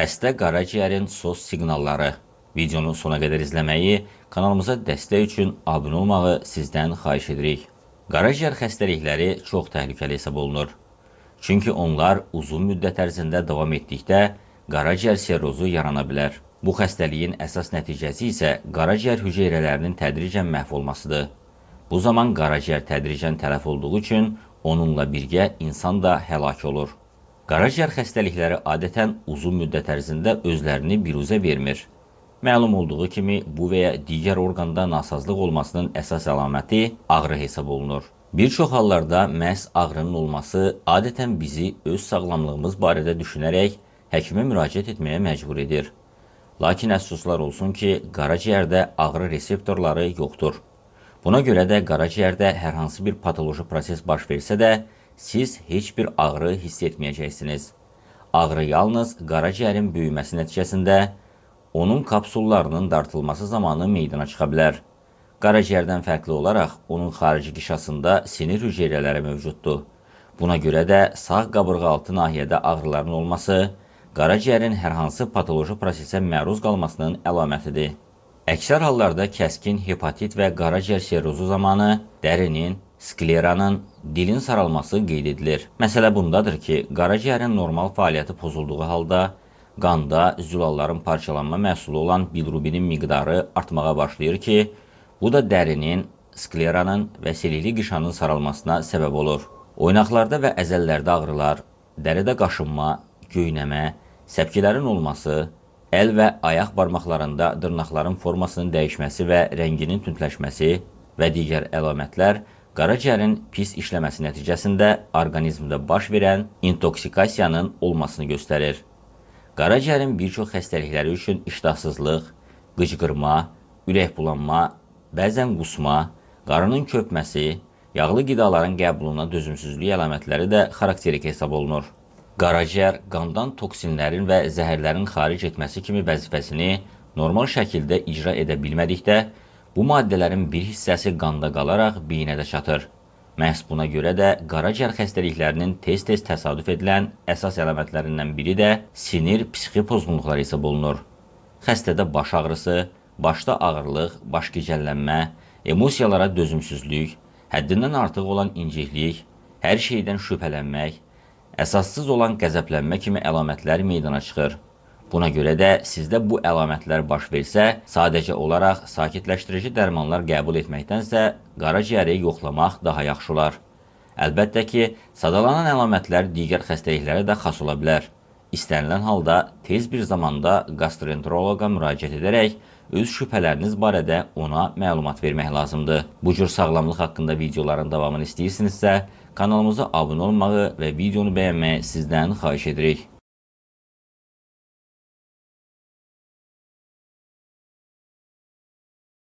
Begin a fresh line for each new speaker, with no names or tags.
xəstə qaraciyərin sos siqnalları. Videonu sona qədər izləməyi, kanalımıza dəstək üçün abunə olmağı sizdən xahiş edirik. Qaraciyər xəstəlikləri çox təhlükəli hesab olunur. Çünki onlar uzun müddət ərzində davam etdikdə qaraciyər serozu yarana bilər. Bu xəstəliyin əsas nəticəsi isə qaraciyər hüceyrələrinin tədricən məhv olmasıdır. Bu zaman qaraciyər tədricən tələf olduğu üçün onunla birgə insan da həlak olur. Qaraciyər xəstəlikləri adətən uzun müddət ərzində özlərini biruzə vermir. Məlum olduğu kimi, bu və ya digər orqanda nasazlıq olmasının əsas əlaməti ağrı hesab olunur. Bir çox hallarda məhz ağrının olması adətən bizi öz sağlamlığımız barədə düşünərək həkimə müraciət etməyə məcbur edir. Lakin əssuslar olsun ki, qaraciyərdə ağrı reseptorları yoxdur. Buna görə də qaraciyərdə hər hansı bir patoloji proses baş versə də, siz heç bir ağrı hiss etməyəcəksiniz. Ağrı yalnız qaraciyərin böyüməsi nəticəsində onun kapsullarının dartılması zamanı meydana çıxa bilər. Qaraciyərdən fərqli olaraq onun xarici qişasında sinir hüceyrələri mövcuddur. Buna görə də sağ qabırğa altı nahiyədə ağrıların olması qaraciyərin hər hansı patoloji prosesə məruz qalmasının əlamətidir. Əksər hallarda kəskin hepatit və qaraciyər sirozu zamanı dərinin skleranın dilin saralması qeyd edilir. Məsələ bundadır ki, qaraciyərin normal fəaliyyəti pozulduğu halda qanda zülalların parçalanma məhsulu olan bilrubinin miqdarı artmağa başlayır ki, bu da dərinin, skleranın və silikli qışanın saralmasına səbəb olur. Oynaqlarda və əzəllərdə ağrılar, dəridə qaşınma, göynəmə, səpkilərin olması, əl və ayaq barmaqlarında dırnaqların formasının dəyişməsi və rənginin tündləşməsi və digər əlamətlər Qaraciyərin pis işləməsi nəticəsində orqanizmdə baş verən intoksikasiyanın olmasını göstərir. Qaraciyərin bir çox xəstəlikləri üçün iştahsızlıq, qıcqırma, ürək bulanma, bəzən qusma, qarının köpməsi, yağlı qidaların qəbuluna dözümsüzlük əlamətləri də xarakterik hesab olunur. Qaraciyər qandan toksinlərin və zəhərlərin xaric etməsi kimi vəzifəsini normal şəkildə icra edə bilmədikdə Bu maddələrin bir hissəsi qanda qalaraq beynədə çatır. Məhz buna görə də qaraciyər xəstəliklərinin tez-tez təsadüf edilən əsas əlamətlərindən biri də sinir psixi pozğunluqları hesab olunur. Xəstədə baş ağrısı, başda ağırlıq, baş gicəllənmə, emosiyalara dözümsüzlük, həddindən artıq olan inciklik, hər şeydən şübhələnmək, əsassız olan qəzəblənmə kimi əlamətlər meydana çıxır. Buna görə də sizdə bu əlamətlər baş versə, sadəcə olaraq sakitləşdirici dərmanlar qəbul etməkdənsə, qaraciyəri yoxlamaq daha yaxşı olar. Əlbəttə ki, sadalanan əlamətlər digər xəstəliklərə də xas ola bilər. İstənilən halda tez bir zamanda gastroenteroloqa müraciət edərək öz şübhələriniz barədə ona məlumat vermək lazımdır. Bu cür sağlamlıq haqqında videoların davamını istəyirsinizsə, kanalımıza abunə olmağı və videonu bəyənməyi sizdən xahiş edirik.